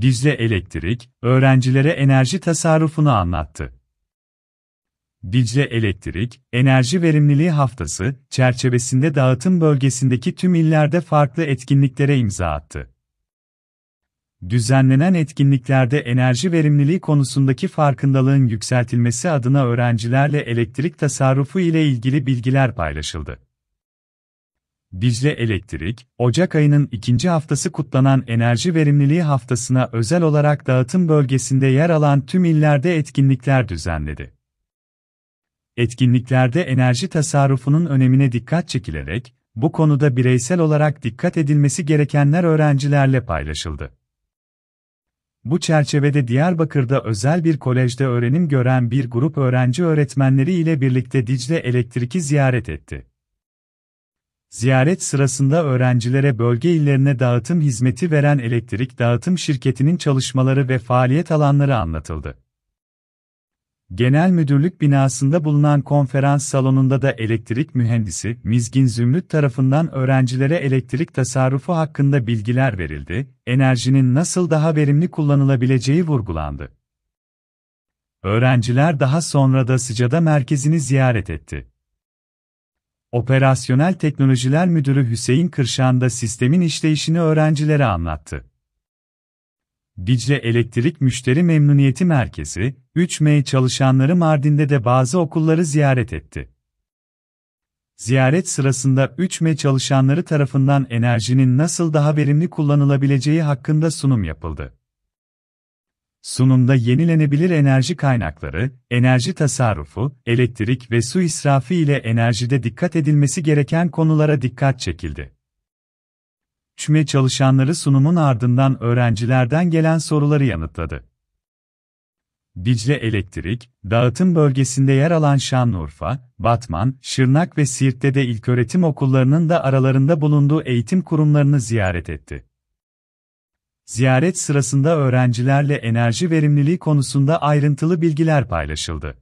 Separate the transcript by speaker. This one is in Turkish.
Speaker 1: Dicle Elektrik, öğrencilere enerji tasarrufunu anlattı. Dicle Elektrik, Enerji Verimliliği Haftası çerçevesinde dağıtım bölgesindeki tüm illerde farklı etkinliklere imza attı. Düzenlenen etkinliklerde enerji verimliliği konusundaki farkındalığın yükseltilmesi adına öğrencilerle elektrik tasarrufu ile ilgili bilgiler paylaşıldı. Dicle Elektrik, Ocak ayının ikinci haftası kutlanan Enerji Verimliliği Haftası'na özel olarak dağıtım bölgesinde yer alan tüm illerde etkinlikler düzenledi. Etkinliklerde enerji tasarrufunun önemine dikkat çekilerek, bu konuda bireysel olarak dikkat edilmesi gerekenler öğrencilerle paylaşıldı. Bu çerçevede Diyarbakır'da özel bir kolejde öğrenim gören bir grup öğrenci öğretmenleri ile birlikte Dicle Elektrik'i ziyaret etti. Ziyaret sırasında öğrencilere bölge illerine dağıtım hizmeti veren elektrik dağıtım şirketinin çalışmaları ve faaliyet alanları anlatıldı. Genel Müdürlük binasında bulunan konferans salonunda da elektrik mühendisi Mizgin Zümrüt tarafından öğrencilere elektrik tasarrufu hakkında bilgiler verildi, enerjinin nasıl daha verimli kullanılabileceği vurgulandı. Öğrenciler daha sonra da Sıcada merkezini ziyaret etti. Operasyonel Teknolojiler Müdürü Hüseyin Kırşan da sistemin işleyişini öğrencilere anlattı. Dicle Elektrik Müşteri Memnuniyeti Merkezi, 3M çalışanları Mardin'de de bazı okulları ziyaret etti. Ziyaret sırasında 3M çalışanları tarafından enerjinin nasıl daha verimli kullanılabileceği hakkında sunum yapıldı. Sunumda yenilenebilir enerji kaynakları, enerji tasarrufu, elektrik ve su israfı ile enerjide dikkat edilmesi gereken konulara dikkat çekildi. ÇÜME çalışanları sunumun ardından öğrencilerden gelen soruları yanıtladı. Dicle Elektrik, dağıtım bölgesinde yer alan Şanlıurfa, Batman, Şırnak ve Siirt'te de ilköğretim okullarının da aralarında bulunduğu eğitim kurumlarını ziyaret etti. Ziyaret sırasında öğrencilerle enerji verimliliği konusunda ayrıntılı bilgiler paylaşıldı.